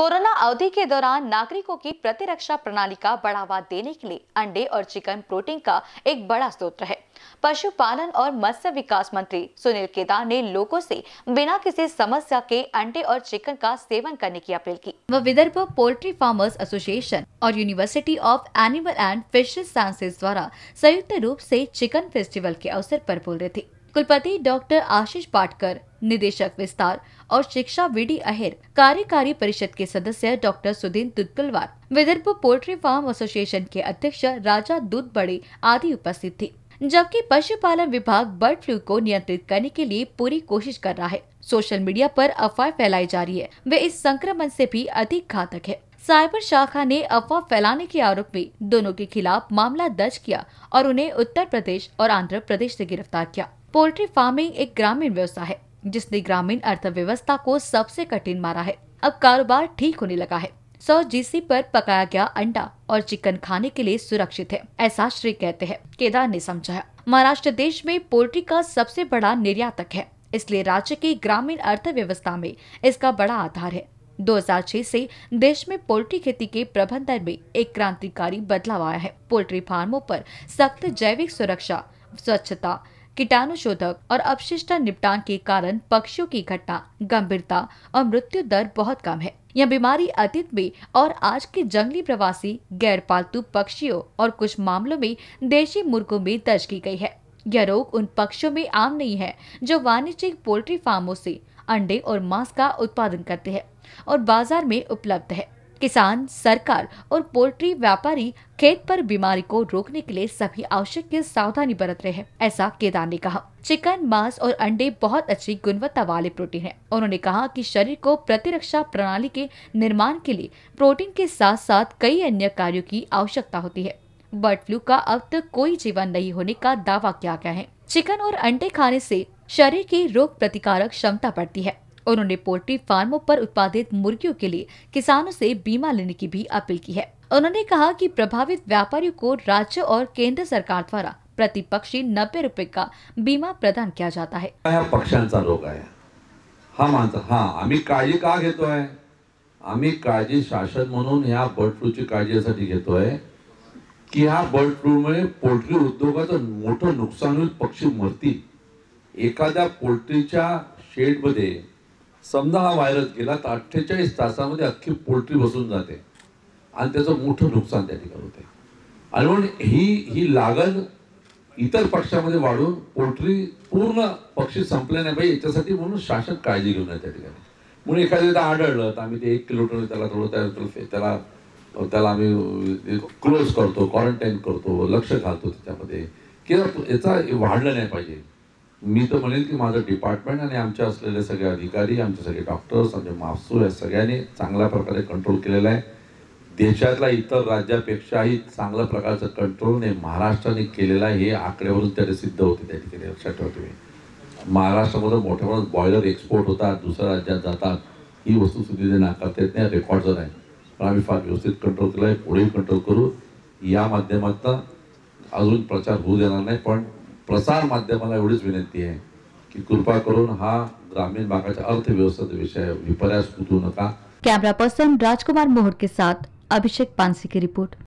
corona अवधि के दौरान नागरिकों की प्रतिरक्षा प्रणाली का बढ़ावा देने के लिए अंडे और चिकन प्रोटीन का एक बड़ा स्रोत है पशुपालन और मत्स्य विकास मंत्री सुनील केदार ने लोगों से बिना किसी समस्या के अंडे और चिकन का सेवन करने की अपील की वह विदर्भ पोल्ट्री फार्मर्स एसोसिएशन और university of animal and fisheries sciences द्वारा संयुक्त रूप ऐसी चिकन फेस्टिवल के अवसर आरोप बोल रहे थे कुलपति डॉक्टर आशीष पाटकर निदेशक विस्तार और शिक्षा डी अहिर कार्यकारी परिषद के सदस्य doctor Sudin Tutkulwar Vidarbha poultry farm association के अध्यक्ष राजा दूध बड़े आदि उपस्थित थे जबकि पशुपालन विभाग बर्ड फ्लू को नियंत्रित करने के लिए पूरी कोशिश कर रहा है सोशल मीडिया पर अफवाह फैलाई जा रही है वे इस संक्रमण से भी अधिक घातक है साइबर शाखा ने अफवाह फैलाने के आरोप में दोनों के खिलाफ मामला दर्ज किया और उन्हें उत्तर प्रदेश और आंध्र प्रदेश से गिरफ्तार किया पोल्ट्री फार्मिंग एक ग्रामीण व्यवसाय है जिसने ग्रामीण अर्थव्यवस्था को सबसे कठिन मारा है अब कारोबार ठीक होने लगा है सौ जीसी पर पकाया गया अंडा और चिकन खाने के लिए सुरक्षित है ऐसा श्री कहते हैं केदार ने समझाया महाराष्ट्र देश में पोल्ट्री का सबसे बड़ा निर्यातक है इसलिए राज्य की ग्रामीण अर्थव्यवस्था में इसका बड़ा आधार है 2006 से देश में पोल्ट्री खेती के प्रबंधन में एक क्रांतिकारी बदलाव आया है पोल्ट्री फार्मों पर सख्त जैविक सुरक्षा स्वच्छता कीटाणु शोधक और अपशिष्ट निपटान के कारण पक्षियों की घटना गंभीरता और मृत्यु दर बहुत कम है यह बीमारी अतीत में और आज के जंगली प्रवासी गैर पालतू पक्षियों और कुछ मामलों में देशी मुर्गों में दर्ज की गई है यह रोग उन पक्षियों में आम नहीं है जो वाणिज्यिक पोल्ट्री फार्मों से अंडे और मांस का उत्पादन करते हैं और बाजार में उपलब्ध है किसान सरकार और पोल्ट्री व्यापारी खेत पर बीमारी को रोकने के लिए सभी आवश्यक सावधानी बरत रहे हैं ऐसा केदार ने कहा चिकन मांस और अंडे बहुत अच्छी गुणवत्ता वाले प्रोटीन है उन्होंने कहा कि शरीर को प्रतिरक्षा प्रणाली के निर्माण के लिए प्रोटीन के साथ साथ कई अन्य कार्यो की आवश्यकता होती है बर्ड फ्लू का अब तक कोई जीवन नहीं होने का दावा किया गया है चिकन और अंडे खाने से शरीर की रोग प्रतिकारक क्षमता बढ़ती है उन्होंने पोल्ट्री फार्मों पर उत्पादित मुर्गियों के लिए किसानों से बीमा लेने की भी अपील की है उन्होंने कहा कि प्रभावित व्यापारियों को राज्य और केंद्र सरकार द्वारा प्रतिपक्षी नब्बे रुपए का बीमा प्रदान किया जाता है हा पक्षांचा रोग आहे हा माझा हा आम्ही काळजी का घेतोय आम्ही शासन म्हणून या बर्ड फ्लूची काळजी यासाठी घेतोय की हा बर्ड फ्लूमुळे पोल्ट्री उद्योगाचं नुकसान होईल पक्षी मरती एखाद पोल्ट्री शेड शेडमध्ये समजा हा व्हायरस गेला तर अठ्ठेचाळीस तासामध्ये अख्खी पोल्ट्री बसून जाते आणि त्याचं मोठं नुकसान त्या ठिकाणी होते आणि म्हणून ही ही लागण इतर पक्षामध्ये वाढून पोल्ट्री पूर्ण पक्षी संपले नाही पाहिजे याच्यासाठी म्हणून शासन काळजी घेऊन त्या ठिकाणी म्हणून एखाद्या आढळलं तर आम्ही ते एक किलोमीटर त्याला थोडं त्याला त्याला आम्ही क्लोज करतो क्वारंटाईन करतो लक्ष घालतो त्याच्यामध्ये किंवा याचा वाढलं नाही पाहिजे मी तर म्हणेल की माझं डिपार्टमेंट आणि आमच्या असलेले सगळे अधिकारी आमचे सगळे डॉक्टर्स आमचे माफसूर या सगळ्यांनी चांगल्या प्रकारे कंट्रोल केलेला आहे देशातल्या इतर राज्यापेक्षाही चांगल्या प्रकारचं कंट्रोल महाराष्ट्राने महाराष्ट्राने आहे हे आकड्यावरून त्याने सिद्ध होते त्या ठिकाणी लक्षात ठेवतो मी महाराष्ट्रामध्ये मोठ्या प्रमाणात बॉयलर एक्सपोर्ट होतात दुसऱ्या राज्यात जातात ही ते नाकारता येत नाही रेकॉर्डचं नाही पण आम्ही फार व्यवस्थित कंट्रोल केला आहे पुढेही कंट्रोल करू या माध्यमातून अजून प्रचार होऊ देणार नाही पण प्रसार माध्यमाला एवढीच विनंती आहे की कृपा करून हा ग्रामीण भागाच्या अर्थव्यवस्थेचा विषय विपर्यास उतरू नका कॅमेरा पर्सन राजकुमार मोहर के साथ अभिषेक पानसी की रिपोर्ट